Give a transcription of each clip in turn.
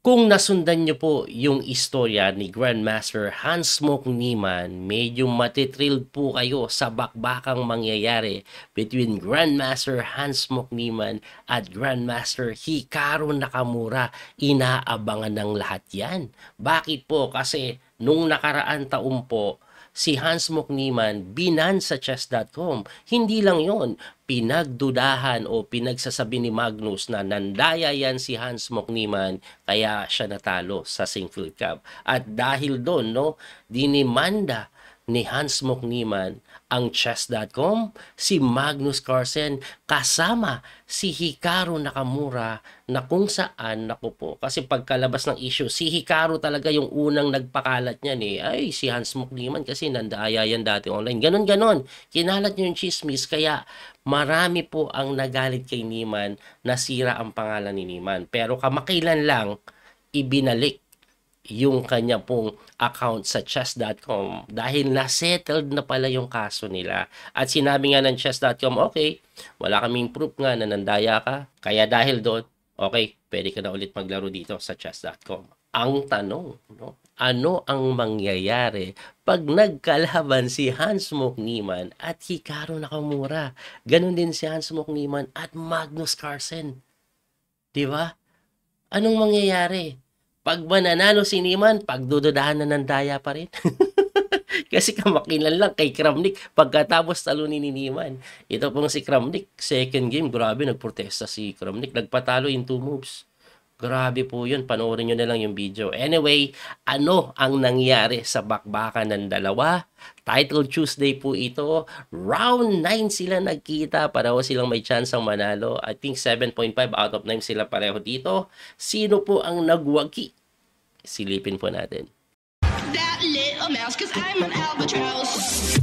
Kung nasundan nyo po yung istorya ni Grandmaster Hans Mock Niemann, medyo matitrilled po kayo sa bakbakang mangyayari between Grandmaster Hans Mock Niemann at Grandmaster Hikaru Nakamura. Inaabangan ng lahat yan. Bakit po? Kasi nung nakaraan taon po, si Hans Mock Niemann binan sa chess.com. Hindi lang yon pinagdudahan o pinagsasabi ni Magnus na nandaya yan si Hans Mock Niemann kaya siya natalo sa Singfield Cup. At dahil doon, no, dinimanda ni Hans Mock Niemann ang chess.com, si Magnus Carlsen, kasama si Hikaru Nakamura na kung saan, naku po, kasi pagkalabas ng issue, si Hikaru talaga yung unang nagpakalat niyan eh. Ay, si Hans Mukliman kasi nandaaya yan dati online. Ganon, ganon. Kinalat niyo yung chismis, kaya marami po ang nagalit kay Niman, nasira ang pangalan ni Niman. Pero kamakailan lang, ibinalik yung kanya pong account sa chess.com dahil nasettled na pala yung kaso nila. At sinabi nga ng chess.com, okay, wala kaming proof nga na nandaya ka. Kaya dahil doon, okay, pwede ka na ulit maglaro dito sa chess.com. Ang tanong, no? ano ang mangyayari pag nagkalaban si Hans Mook Niemann at Hikaru Nakamura? Ganon din si Hans Mook at Magnus Carlsen. Di ba? Anong mangyayari? Pag mananalo si Niman, pagdududahan na ng daya pa rin. Kasi kamakilan lang kay Kramnik pagkatapos talunin ni Niman. Ito pong si Kramnik, second game, grabe nagprotesta si Kramnik. Nagpatalo in two moves. Grabe po yun. Panoorin nyo na lang yung video. Anyway, ano ang nangyari sa bakbakan ng dalawa? Title Tuesday po ito. Round 9 sila nagkita. para Pareho silang may chance ang manalo. I think 7.5 out of 9 sila pareho dito. Sino po ang nagwagi? Silipin po natin. That little mouse cause I'm an albatross.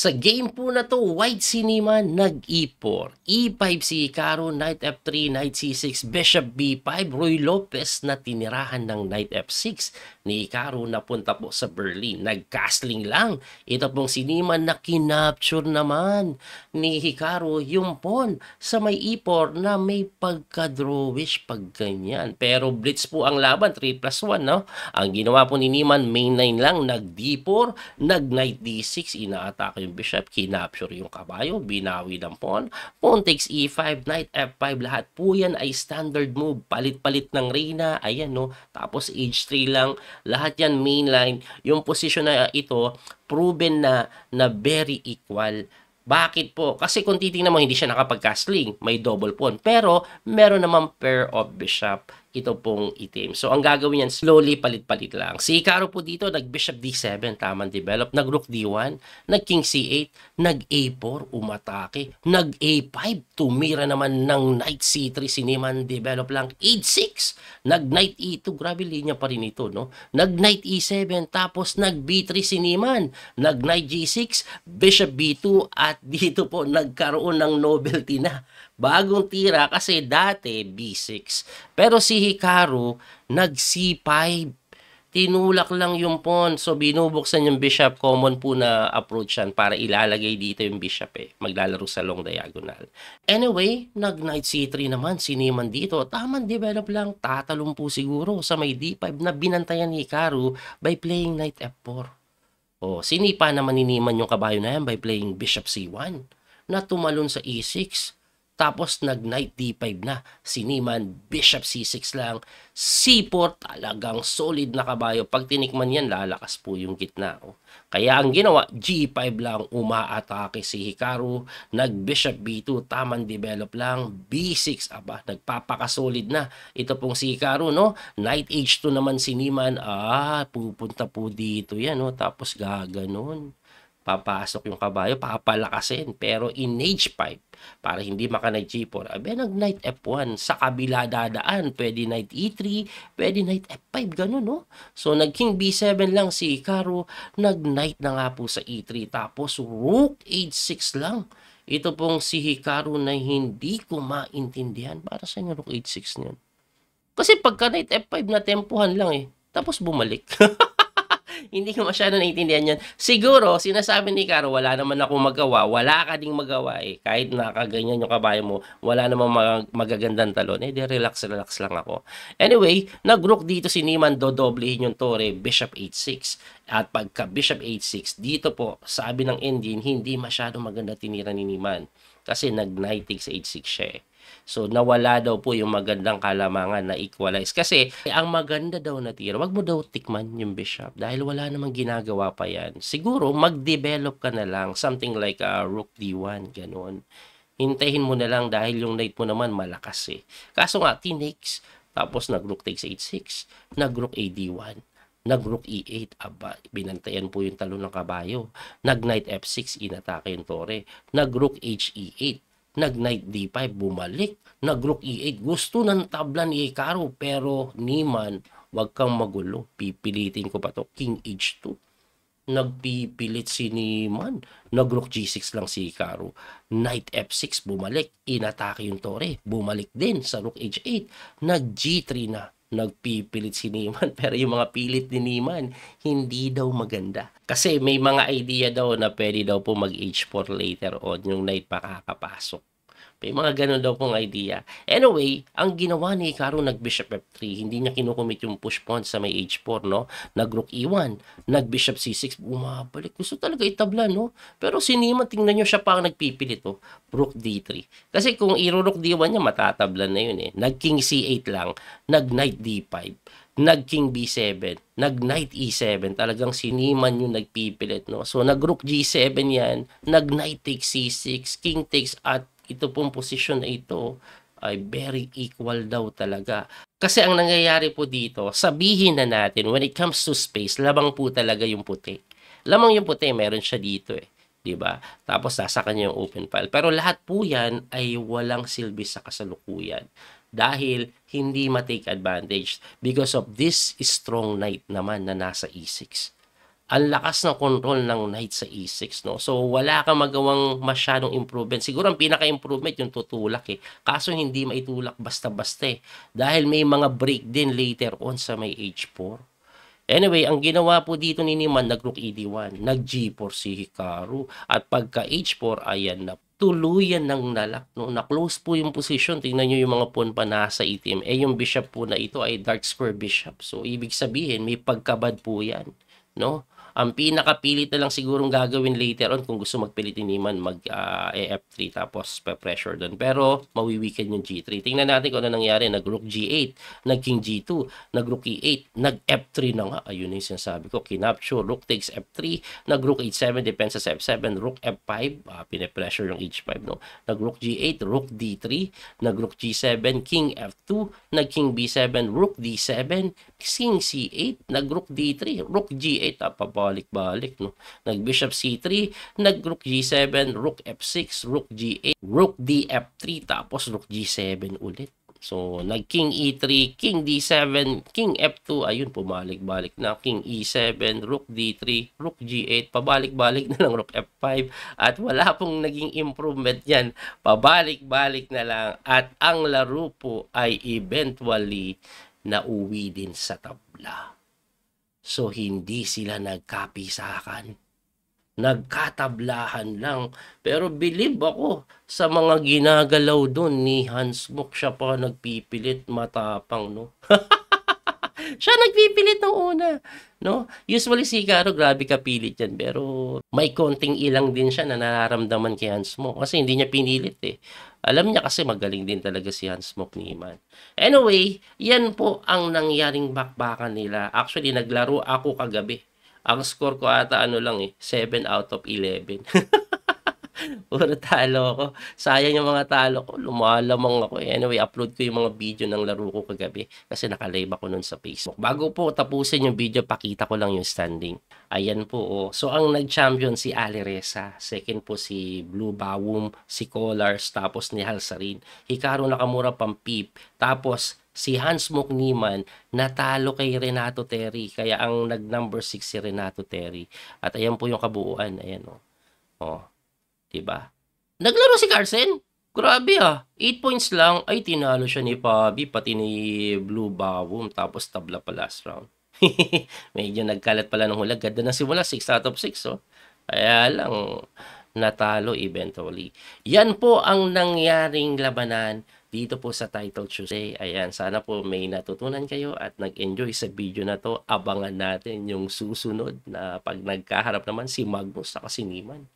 Sa game po na to, white cinema nag-e4. E5 c Hikaru, knight f3, knight c6, bishop b5. Roy Lopez na tinirahan ng knight f6 ni na punta po sa Berlin. Nag-castling lang. Ito pong sinima na kinapture naman ni Hikaru yung pawn sa may e4 na may pagka-drawish pag ganyan. Pero blitz po ang laban, 3 plus 1, no? Ang ginawa po ni Niman, main 9 lang, nag d4, nag knight d6, inaatake ng bishop, kinapture yung kabayo, binawi ng pawn, pawn takes e5, knight f5, lahat po yan ay standard move, palit-palit ng reyna, ayan no, tapos h3 lang, lahat yan mainline, yung position na ito, proven na, na very equal bakit po? Kasi kung titingnan mo, hindi siya nakapag-castling. May double pawn. Pero, meron naman pair of bishop ito pong itim. So, ang gagawin niyan, slowly palit-palit lang. Si Ikaro po dito, nag-bishop d7, tamang develop. Nag-rook d1, nag-king c8, nag-a4, umatake. Nag-a5, tumira naman ng knight c3, siniman develop lang. e 6 nag-knight e2, grabe linya pa rin ito, no? Nag-knight e7, tapos nag-b3, siniman. Nag-knight g6, bishop b2, at dito po nagkaroon ng novelty na bagong tira kasi dati B6. Pero si Hikaru nag C5. Tinulak lang yung pawn. So binubuksan yung bishop. Common po na approach yan para ilalagay dito yung bishop eh. Maglalaro sa long diagonal. Anyway, nag knight C3 naman. Siniman dito. Tamang develop lang. Tatalong po siguro sa may D5 na binantayan ni Hikaru by playing knight F4. O, sinipa naman ni Niman yung kabayo na yan by playing bishop c1 na tumalon sa e6. Tapos nag-knight d5 na. Siniman bishop c6 lang. C4 talagang solid na kabayo. Pag tinikman yan, lalakas po yung gitna. Oh. Kaya ang ginawa, g5 lang umaatake si Hikaru. Nag-bishop b2, tamang develop lang. b6, aba, nagpapakasolid na. Ito pong si Hikaru, no? Knight h2 naman siniman. Ah, pupunta po dito yan, no? Oh. Tapos gaganon papasok yung kabayo, papalakasin. Pero in h pipe, para hindi maka knight G4, abe nag knight F1. Sa kabila dadaan, pwede knight E3, pwede knight F5, ganun no? So nag king B7 lang si Hikaru, nag knight na nga po sa E3. Tapos rook H6 lang. Ito pong si Hikaru na hindi ko maintindihan. Para sa inyo, rook H6 niyan. Kasi pagka knight F5 na tempuhan lang eh. Tapos bumalik. hindi ko masyado naiintindihan yan. Siguro, sinasabi ni Caro, wala naman ako magawa. Wala ka ding magawa eh. Kahit nakaganyan yung kabayo mo, wala namang mag- magagandang talon. Eh, di relax, relax lang ako. Anyway, nagrook dito si Niman, dodoblehin yung tore, bishop 8-6. At pagka bishop 8-6, dito po, sabi ng Indian, hindi masyado maganda tinira ni Niman. Kasi nag-knight takes 8-6 siya eh. So nawala daw po yung magandang kalamangan na equalize. Kasi ang maganda daw na tira, wag mo daw tikman yung bishop dahil wala namang ginagawa pa yan. Siguro mag-develop ka na lang something like a uh, rook d1, ganun. Hintayin mo na lang dahil yung knight mo naman malakas eh. Kaso nga, tinakes, tapos nag-rook takes h6, nag-rook ad1 nag-rook e8, aba, binantayan po yung talo ng kabayo. Nag-knight f6, inatake yung tore. Nag-rook h e8, nag knight d5 bumalik, nag rook e8. Gusto ng tabla e ni Ikaro pero Niman, wag kang magulo. Pipilitin ko pa to. King h2. Nagpipilit si Niman. Nag rook g6 lang si Ikaro. Knight f6 bumalik. Inatake yung tore. Bumalik din sa rook h8. Nag g3 na nagpipilit si Niman. Pero yung mga pilit ni Niman, hindi daw maganda. Kasi may mga idea daw na pwede daw po mag-H4 later on yung night pa kakapasok may mga ganun daw pong idea. Anyway, ang ginawa ni Hikaru nag-bishop f3, hindi niya kinukumit yung push pawn sa may h4, no? Nag-rook e1, nag-bishop c6, bumabalik. Gusto talaga itabla, no? Pero sinima, tingnan nyo siya pa ang nagpipilit, oh. Rook d3. Kasi kung i-rook d1 niya, matatabla na yun, eh. Nag-king c8 lang, nag-knight d5 nag-king b7, nag-knight e7, talagang siniman yung nagpipilit, no? So, nag-rook g7 yan, nag-knight takes c6, king takes at ito pong position na ito ay very equal daw talaga. Kasi ang nangyayari po dito, sabihin na natin, when it comes to space, labang po talaga yung puti. Lamang yung puti, meron siya dito eh. 'di ba? Tapos nasa kanya yung open file. Pero lahat po 'yan ay walang silbi sa kasalukuyan dahil hindi ma-take advantage because of this strong knight naman na nasa E6 ang lakas ng control ng knight sa e6 no so wala kang magawang masyadong improvement siguro ang pinaka improvement yung tutulak eh kaso hindi maitulak basta-basta eh dahil may mga break din later on sa may h4 Anyway, ang ginawa po dito ni Niman, nag-rook ed1, nag-g4 si Hikaru, at pagka h4, ayan na tuluyan ng nalak. No? Na-close po yung position. Tingnan nyo yung mga pawn pa nasa itim. E eh, yung bishop po na ito ay dark square bishop. So, ibig sabihin, may pagkabad po yan. No? Ang pinakapilit na lang sigurong gagawin later on kung gusto magpilit ni Neiman mag uh, ah, AF3 tapos pa pressure doon. Pero mawiweaken yung G3. Tingnan natin kung ano nangyari. Nag-rook G8, nag-king G2, nag-rook E8, nag-F3 na nga. Ayun na yung sinasabi ko. Kinapture, rook takes F3, nag-rook H7, depensa sa F7, rook F5, uh, pine yung H5. No? Nag-rook G8, rook D3, nag-rook G7, king F2, nag-king B7, rook D7, king C8, nag-rook D3, rook G8, tapos pabalik-balik. No? Nag-bishop c3, nag-rook g7, rook f6, rook g8, rook df3, tapos rook g7 ulit. So, nag-king e3, king d7, king f2, ayun, pumalik-balik na. King e7, rook d3, rook g8, pabalik-balik na lang rook f5. At wala pong naging improvement yan. Pabalik-balik na lang. At ang laro po ay eventually nauwi din sa tabla. So hindi sila nagkapisakan. Nagkatablahan lang. Pero believe ako sa mga ginagalaw doon ni Hans Mook siya pa nagpipilit matapang no. Siya nagpipilit ng una. No? Usually si sigaro, grabe ka pilit yan. Pero may konting ilang din siya na nararamdaman kay Hans Mock. Kasi hindi niya pinilit eh. Alam niya kasi magaling din talaga si Hans Mock ni Iman. Anyway, yan po ang nangyaring bakbakan nila. Actually, naglaro ako kagabi. Ang score ko ata ano lang eh, 7 out of 11. Puro talo ako. Sayang yung mga talo ko. Lumalamang ako. Eh. Anyway, upload ko yung mga video ng laro ko kagabi kasi nakalive ako nun sa Facebook. Bago po tapusin yung video, pakita ko lang yung standing. Ayan po. Oh. So, ang nag-champion si Ali Reza. Second po si Blue Bawum, si Collars, tapos ni Halsarin. Hikaru Nakamura pang Peep. Tapos, si Hans Mook natalo kay Renato Terry. Kaya ang nag-number 6 si Renato Terry. At ayan po yung kabuuan. Ayan o. Oh. oh ba? Naglaro si Carson. Grabe ah. 8 points lang ay tinalo siya ni Pabi pati ni Blue Bawum tapos tabla pa last round. Medyo nagkalat pala ng hula. Ganda na simula 6 out of 6 oh. Kaya lang natalo eventually. Yan po ang nangyaring labanan dito po sa Title Tuesday. Ayan, sana po may natutunan kayo at nag-enjoy sa video na to. Abangan natin yung susunod na pag nagkaharap naman si Magnus sa kasiniman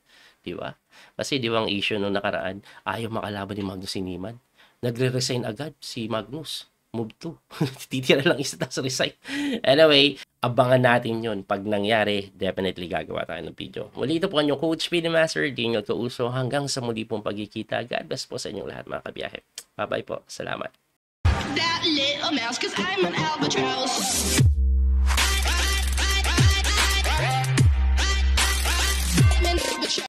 di ba? Kasi di ba ang issue nung nakaraan, ayaw makalaban ni Magnus Siniman. Nagre-resign agad si Magnus. Move to. Titira lang isa tapos resign. Anyway, abangan natin yun. Pag nangyari, definitely gagawa tayo ng video. Muli ito po ang Coach coach, Master, Daniel Couso. Hanggang sa muli pong pagkikita. God bless po sa inyong lahat mga kabiyahe. Bye-bye po. Salamat. That little mouse, cause I'm an albatross.